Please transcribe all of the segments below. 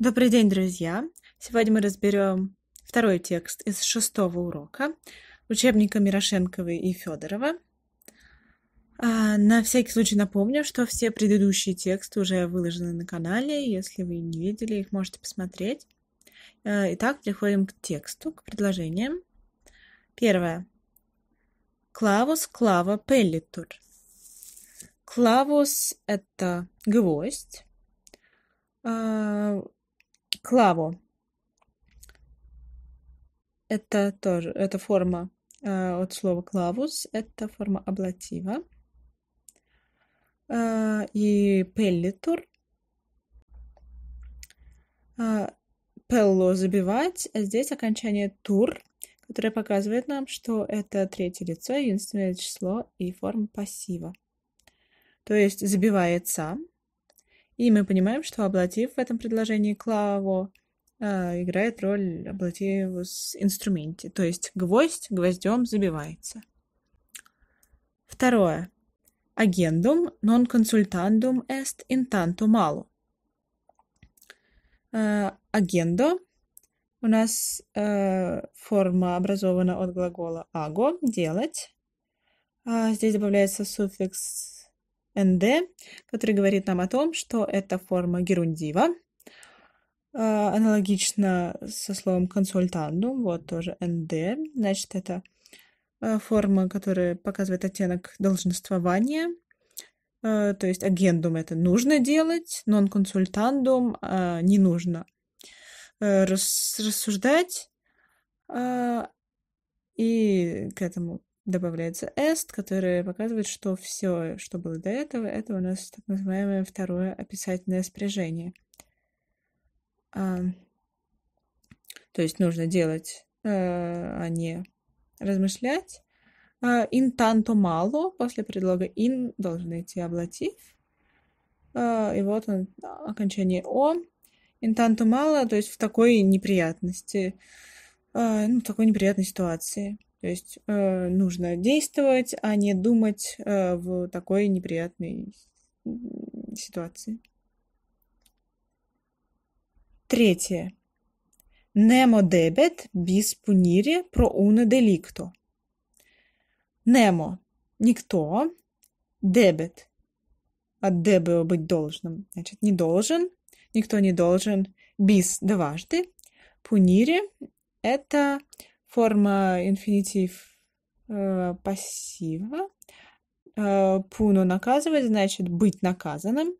Добрый день, друзья! Сегодня мы разберем второй текст из шестого урока учебника Мирошенковой и Федорова. А, на всякий случай напомню, что все предыдущие тексты уже выложены на канале. Если вы не видели, их можете посмотреть. А, итак, переходим к тексту, к предложениям. Первое. Клавус клава пеллитур. Клавус – это гвоздь. А, клаво. Это тоже, это форма э, от слова клавус, это форма аблатива. Э, и пеллитур. Э, забивать. А здесь окончание тур, которое показывает нам, что это третье лицо, единственное число и форма пассива. То есть забивается и мы понимаем, что облатив в этом предложении клаво э, играет роль с инструменте, то есть гвоздь гвоздем забивается. Второе. Агендум non consultandum est in tanto malo. Э, агендо у нас э, форма образована от глагола аго – делать. А здесь добавляется суффикс НД, который говорит нам о том, что это форма герундива, а, аналогично со словом консультандум, вот тоже НД, значит, это а, форма, которая показывает оттенок долженствования, а, то есть агендум это нужно делать, нон-консультандум не нужно э, рассуждать и к этому добавляется est, которое показывает, что все, что было до этого, это у нас так называемое второе описательное спряжение. А, то есть нужно делать, э, а не размышлять. In а tanto мало после предлога in должен идти облатив. А, и вот он, окончание о. In tanto мало, то есть в такой неприятности, э, ну, в такой неприятной ситуации. То есть э, нужно действовать, а не думать э, в такой неприятной ситуации. Третье. Немо debet без punire про una delicto. Немо, никто. Debet – от debeo быть должным. Значит, не должен. Никто не должен. Bis – дважды. Punire – это Форма инфинитив э, пассива. Э, пуно наказывать значит быть наказанным.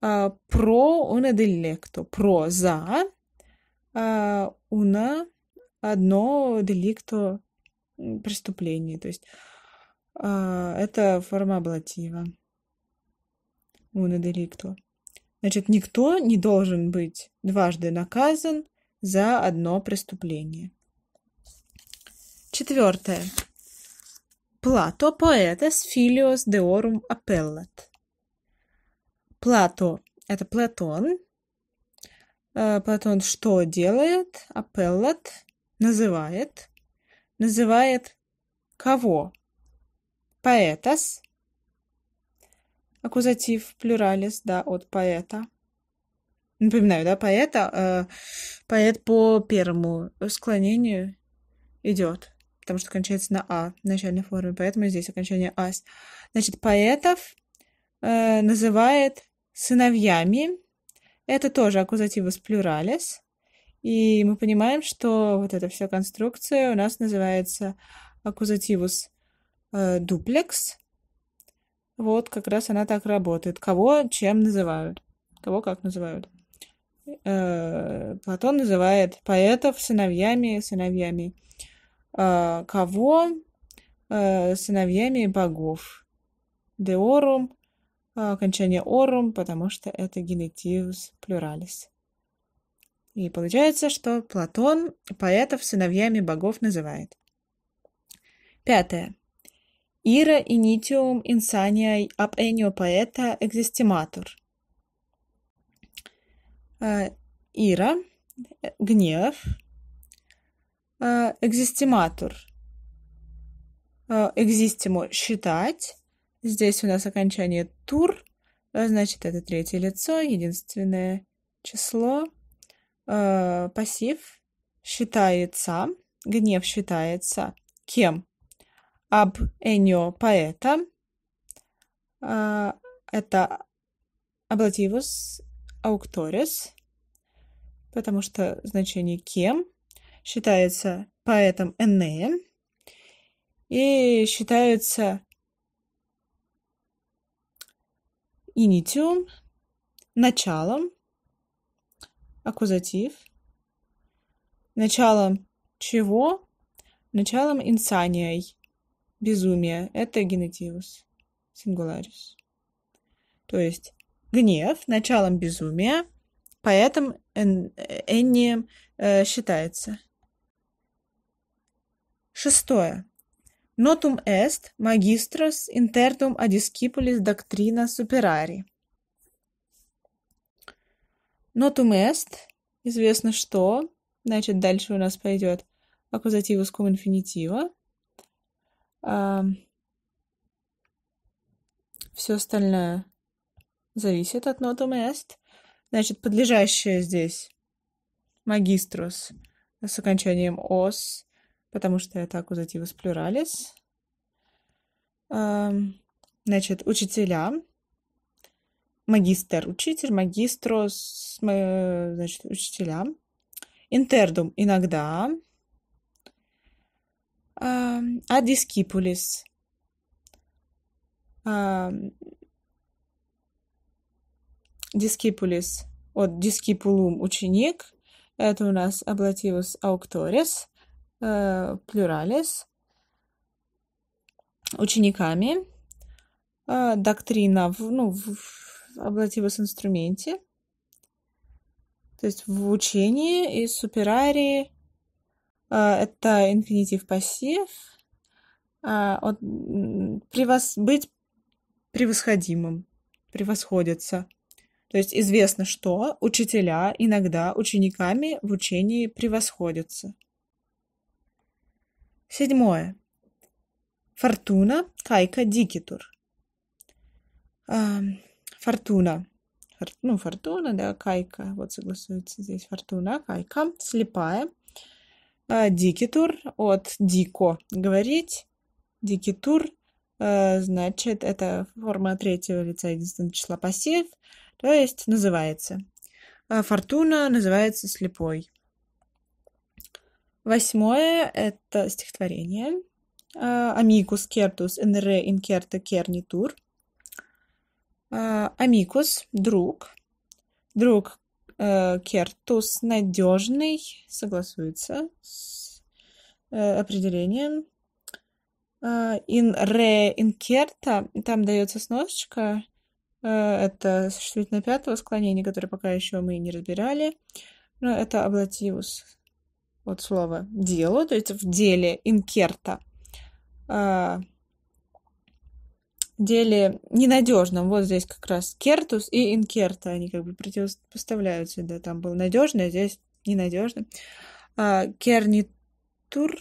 Э, про уна деликто Про за. уна э, одно деликто преступление. То есть это форма аблатива. Уна деликто Значит, никто не должен быть дважды наказан за одно преступление. Четвертое. Плато поэтес филиос деорум апеллат. Плато – это Платон. Э, Платон что делает? Апеллат – называет. Называет кого? Поэтас. Аккузатив плюралис, да, от поэта. Напоминаю, да, поэта. Э, поэт по первому склонению идет потому что кончается на А в начальной форме, поэтому здесь окончание ась. Значит, поэтов э, называет сыновьями. Это тоже аккузативус плюралис. И мы понимаем, что вот эта вся конструкция у нас называется аккузативус э, дуплекс. Вот как раз она так работает. Кого чем называют? Кого как называют? Э, Платон называет поэтов сыновьями, сыновьями Э, кого э, сыновьями богов. Деорум, э, окончание орум, потому что это генетивус плюралис. И получается, что Платон поэтов сыновьями богов называет. Пятое. Ира initium insaniae ab enio poeta existimatur. Ира – гнев, Э, экзистиматор. Э, экзистимо – считать. Здесь у нас окончание тур, э, значит, это третье лицо, единственное число. Пассив считается, гнев считается кем? Об эньо поэта. Это облативус аукторис, потому что значение кем – считается поэтом Энея и считается инитиум, началом, аккузатив, началом чего? Началом инсанией, безумия. Это генетивус, сингуларис. То есть гнев началом безумия, поэтому Энни э, считается. Шестое. Notum est magistros intertum adiscipulis doctrina superari. Notum est, известно что, значит, дальше у нас пойдет аккузативус cum infinitivo. А, все остальное зависит от notum est. Значит, подлежащее здесь магиструс с окончанием ос потому что я так аккузативус плюралис. Значит, учителя, магистр, учитель, магистрос, э, значит, учителя. Интердум иногда. Адискипулис. Дискипулис от дискипулум ученик. Это у нас облативус аукторис pluralis э, учениками. Э, доктрина в, ну, в облативус инструменте, то есть в учении и суперарии э, это инфинитив пассив, от, превос, быть превосходимым, превосходится. То есть известно, что учителя иногда учениками в учении превосходятся. Седьмое. Фортуна кайка дикитур. А, фортуна. Ну, фортуна, да, кайка. Вот согласуется здесь фортуна, кайка. Слепая. А, дикитур от дико говорить. Дикитур э, значит, это форма третьего лица единственного числа пассив, то есть называется. А фортуна называется слепой. Восьмое — это стихотворение э, «Amicus certus in re incerta cernitur». Э, Amicus — друг. Друг Кертус э, надежный согласуется с определением. In re incerta, там дается сносочка, это существительное пятого склонения которое пока еще мы не разбирали. Но это облативус от слова дело, то есть в деле инкерта, э, деле ненадежном. Вот здесь как раз кертус и инкерта, они как бы противопоставляются, да, там был надежный, а здесь ненадежный. А, кернитур,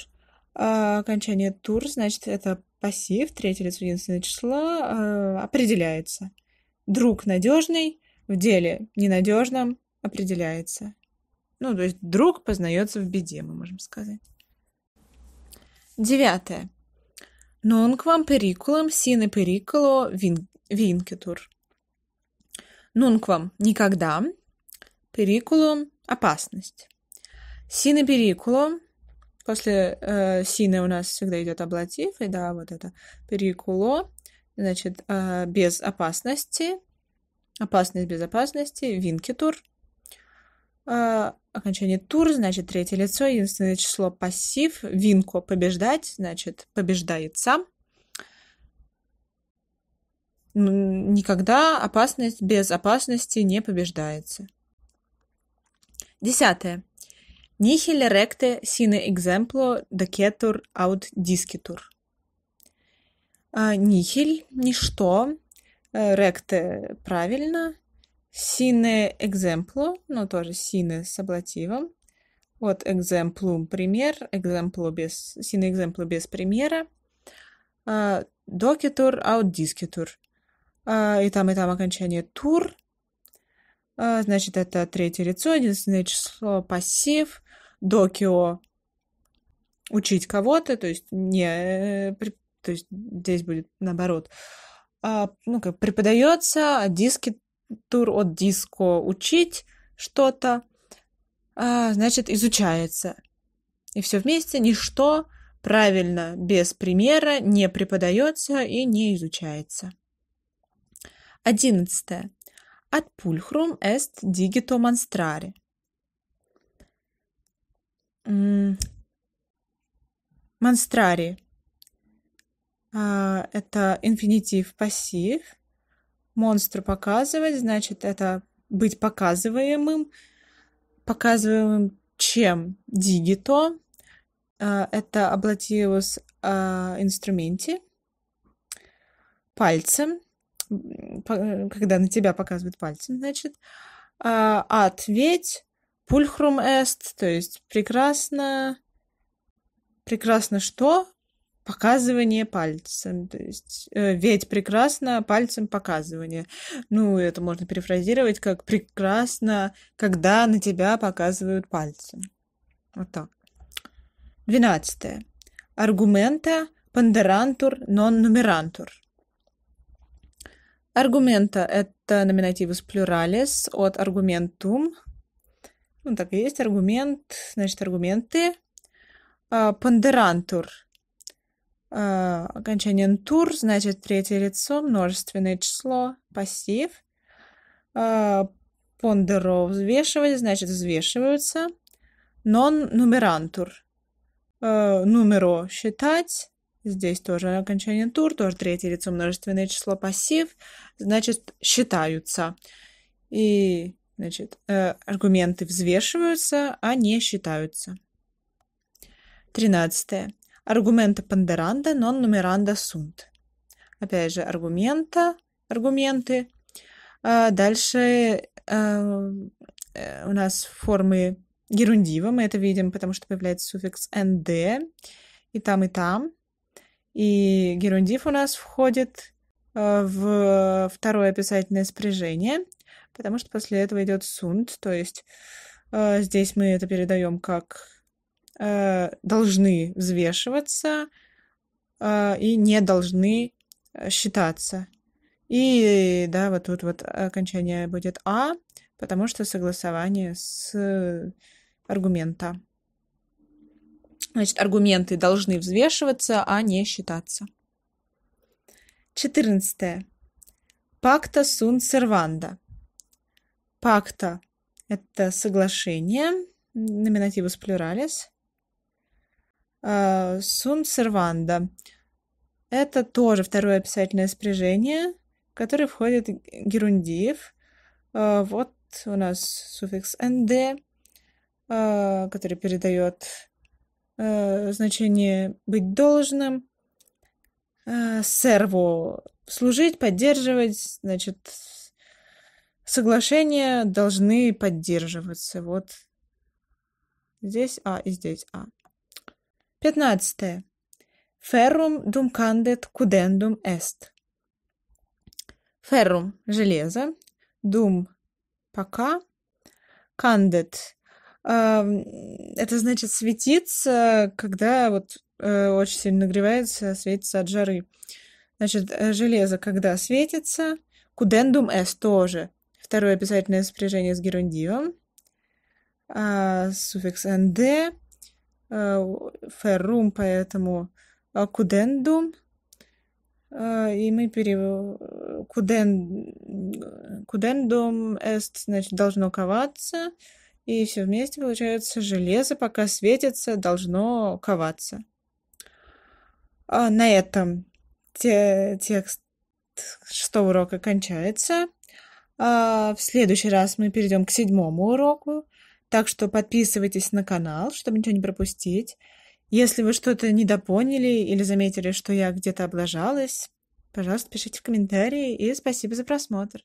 э, окончание тур, значит, это пассив, третье лицо единственное число, э, определяется. Друг надежный в деле ненадежном определяется. Ну, то есть друг познается в беде, мы можем сказать. Девятое. Non quam periculum sine periculo vincitur. Non quam – никогда, periculum – опасность. Sine periculo – после э, sine у нас всегда идет аблатив, и да, вот это periculo – значит, э, без опасности, опасность без опасности, vincitur – а, окончание тур, значит, третье лицо, единственное число пассив. винку побеждать, значит, побеждает сам Никогда опасность без опасности не побеждается. Десятое. Nihil recte sine exemplo decetur aut discitur. Нихель – ничто, э, ректе – правильно, Sine экземплу, ну тоже sine с аблативом. Вот exemplum пример, экземплу без, sine экземплу без примера. Uh, докитур, аудискитур. и там, и там окончание тур. А, значит, это третье лицо, единственное число, пассив. Докио учить кого-то, то есть не, э, то есть здесь будет наоборот. А, ну как преподается, а диски тур от диско учить что-то, а, значит, изучается. И все вместе ничто правильно, без примера, не преподается и не изучается. Одиннадцатое. от pulchrum эст дигито monstrare. Монстрари. А, это инфинитив пассив – монстру показывать, значит, это быть показываемым. Показываемым чем? Дигито. А, это облатиус а, инструменте. Пальцем. Когда на тебя показывают пальцем, значит. Ответь. А, пульхрум эст, то есть прекрасно, прекрасно что? показывание пальцем, то есть э, ведь прекрасно пальцем показывание. Ну, это можно перефразировать как прекрасно, когда на тебя показывают пальцем. Вот так. Двенадцатое. Аргумента пандерантур нон нумерантур. Аргумента – это номинативус плюралис от аргументум. Ну, так и есть аргумент, значит, аргументы. А, пандерантур а, окончание тур, значит третье лицо, множественное число, пассив. Э, а, «Пондеро» взвешивать значит взвешиваются. «Нон нумерантур» а, «нумеро» считать. Здесь тоже окончание «тур», тоже третье лицо, множественное число, пассив. Значит, считаются. И Значит, э, аргументы взвешиваются, а не считаются. Тринадцатое. Аргумента пандеранда, нон нумеранда сунт. Опять же, аргумента, аргументы. А дальше э, э, у нас формы герундива, мы это видим, потому что появляется суффикс «нд», и там, и там. И герундив у нас входит э, в второе описательное спряжение, потому что после этого идет сунд, то есть здесь мы это передаем как Э, должны взвешиваться э, и не должны э, считаться. И да, вот тут вот окончание будет «а», потому что согласование с аргумента. Значит, аргументы должны взвешиваться, а не считаться. четырнадцатое Пакта сун серванда. Пакта – это соглашение, номинативус плюралис. Э, Сум серванда. Это тоже второе описательное спряжение, в которое входит герундиев. Э, вот у нас суффикс «нд», э, который передает значение «быть должным». «Серво» — служить, поддерживать, значит, соглашения должны поддерживаться. Вот здесь А и здесь А. 15. Ferrum dum candet cudendum est. Ferrum – железо, дум пока, кандет э, это значит светиться, когда вот э, очень сильно нагревается, светится от жары. Значит, э, железо, когда светится, кудендум s тоже. Второе обязательное спряжение с герундивом. А, суффикс нд Феррум, э, поэтому э, Кудендум. Э, и мы пере... Куден... Кудендум эст, значит, должно коваться. И все вместе получается железо, пока светится, должно коваться. А на этом те... текст шестого урока кончается. А в следующий раз мы перейдем к седьмому уроку. Так что подписывайтесь на канал, чтобы ничего не пропустить. Если вы что-то недопоняли или заметили, что я где-то облажалась, пожалуйста, пишите в комментарии. И спасибо за просмотр.